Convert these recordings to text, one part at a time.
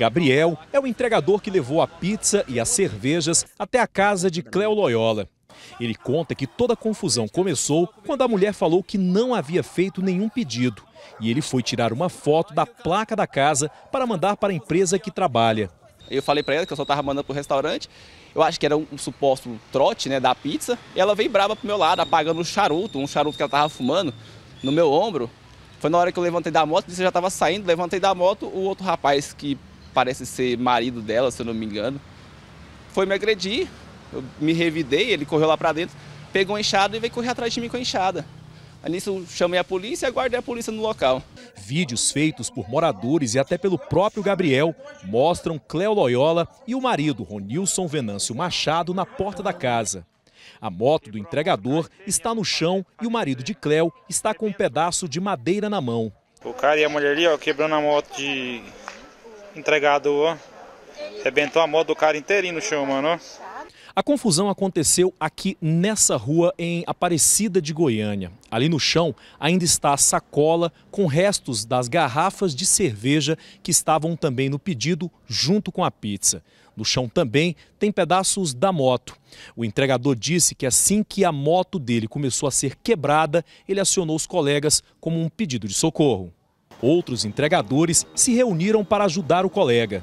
Gabriel é o entregador que levou a pizza e as cervejas até a casa de Cléo Loyola. Ele conta que toda a confusão começou quando a mulher falou que não havia feito nenhum pedido. E ele foi tirar uma foto da placa da casa para mandar para a empresa que trabalha. Eu falei para ela que eu só estava mandando para o restaurante. Eu acho que era um, suposto trote né, da pizza. E ela veio brava para meu lado, apagando um charuto, um charuto que ela estava fumando, no meu ombro. Foi na hora que eu levantei da moto, disse que já estava saindo. Levantei da moto, o outro rapaz que parece ser marido dela, se eu não me engano, foi me agredir. Eu me revidei, ele correu lá para dentro, pegou a enxada e veio correr atrás de mim com a enxada. Aí nisso chamei a polícia e aguardei a polícia no local. Vídeos feitos por moradores e até pelo próprio Gabriel mostram Cléo Loyola e o marido, Ronilson Venâncio Machado, na porta da casa. A moto do entregador está no chão e o marido de Cléo está com um pedaço de madeira na mão. O cara e a mulher ali, ó, quebrando a moto de Entregador, ó. a moto do cara inteirinho no chão, mano, ó. A confusão aconteceu aqui nessa rua em Aparecida de Goiânia. Ali no chão ainda está a sacola com restos das garrafas de cerveja que estavam também no pedido junto com a pizza. No chão também tem pedaços da moto. O entregador disse que assim que a moto dele começou a ser quebrada, ele acionou os colegas como um pedido de socorro. Outros entregadores se reuniram para ajudar o colega.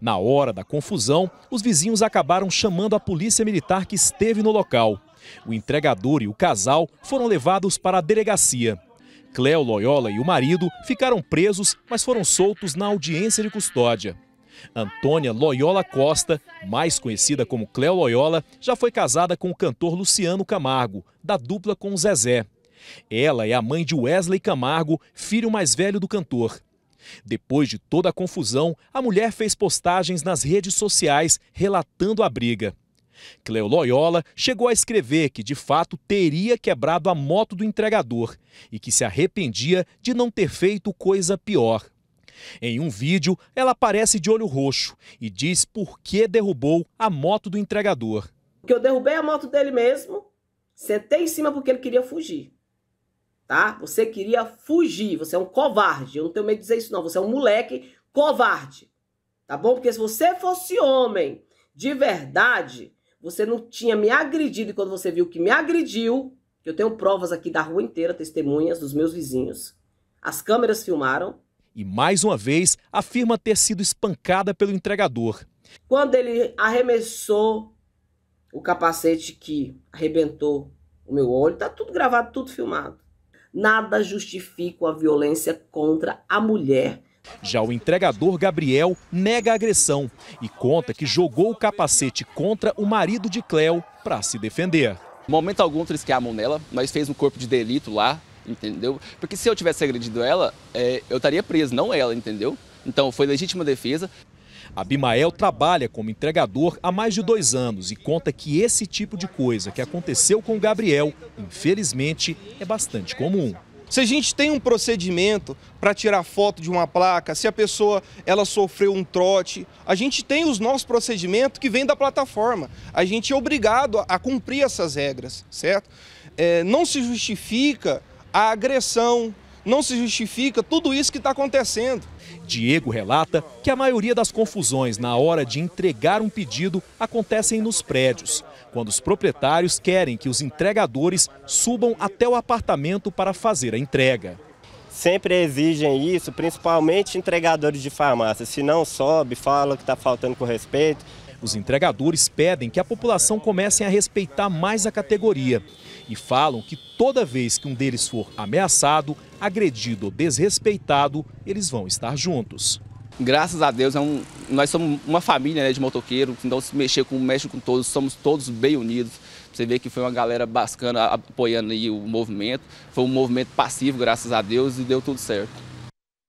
Na hora da confusão, os vizinhos acabaram chamando a polícia militar que esteve no local. O entregador e o casal foram levados para a delegacia. Cléo Loyola e o marido ficaram presos, mas foram soltos na audiência de custódia. Antônia Loyola Costa, mais conhecida como Cléo Loyola, já foi casada com o cantor Luciano Camargo, da dupla com Zezé. Ela é a mãe de Wesley Camargo, filho mais velho do cantor. Depois de toda a confusão, a mulher fez postagens nas redes sociais relatando a briga. Cleo Loyola chegou a escrever que de fato teria quebrado a moto do entregador e que se arrependia de não ter feito coisa pior. Em um vídeo, ela aparece de olho roxo e diz por que derrubou a moto do entregador. Que eu derrubei a moto dele mesmo, sentei em cima porque ele queria fugir tá? Você queria fugir, você é um covarde. Eu não tenho medo de dizer isso, não. Você é um moleque covarde, tá bom? Porque se você fosse homem de verdade, você não tinha me agredido. E quando você viu que me agrediu, eu tenho provas aqui da rua inteira, testemunhas dos meus vizinhos. As câmeras filmaram. E mais uma vez, afirma ter sido espancada pelo entregador. Quando ele arremessou o capacete que arrebentou o meu olho, tá tudo gravado, tudo filmado. Nada justifica a violência contra a mulher. Já o entregador Gabriel nega a agressão e conta que jogou o capacete contra o marido de Cléo para se defender. Momento algum eles que a mão nela, mas fez um corpo de delito lá, entendeu? Porque se eu tivesse agredido ela, é, eu estaria preso, não ela, entendeu? Então foi legítima defesa. Abimael trabalha como entregador há mais de dois anos e conta que esse tipo de coisa que aconteceu com o Gabriel, infelizmente, é bastante comum. Se a gente tem um procedimento para tirar foto de uma placa, se a pessoa ela sofreu um trote, a gente tem os nossos procedimentos que vêm da plataforma. A gente é obrigado a, a cumprir essas regras, certo? É, não se justifica a agressão, não se justifica tudo isso que está acontecendo. Diego relata que a maioria das confusões na hora de entregar um pedido acontecem nos prédios, quando os proprietários querem que os entregadores subam até o apartamento para fazer a entrega. Sempre exigem isso, principalmente entregadores de farmácia. Se não sobe, fala que está faltando com respeito. Os entregadores pedem que a população comece a respeitar mais a categoria e falam que toda vez que um deles for ameaçado, agredido ou desrespeitado, eles vão estar juntos. Graças a Deus, é um, nós somos uma família né, de motoqueiros, então se mexer com, mexe com todos, somos todos bem unidos. Você vê que foi uma galera bacana apoiando o movimento, foi um movimento passivo, graças a Deus, e deu tudo certo.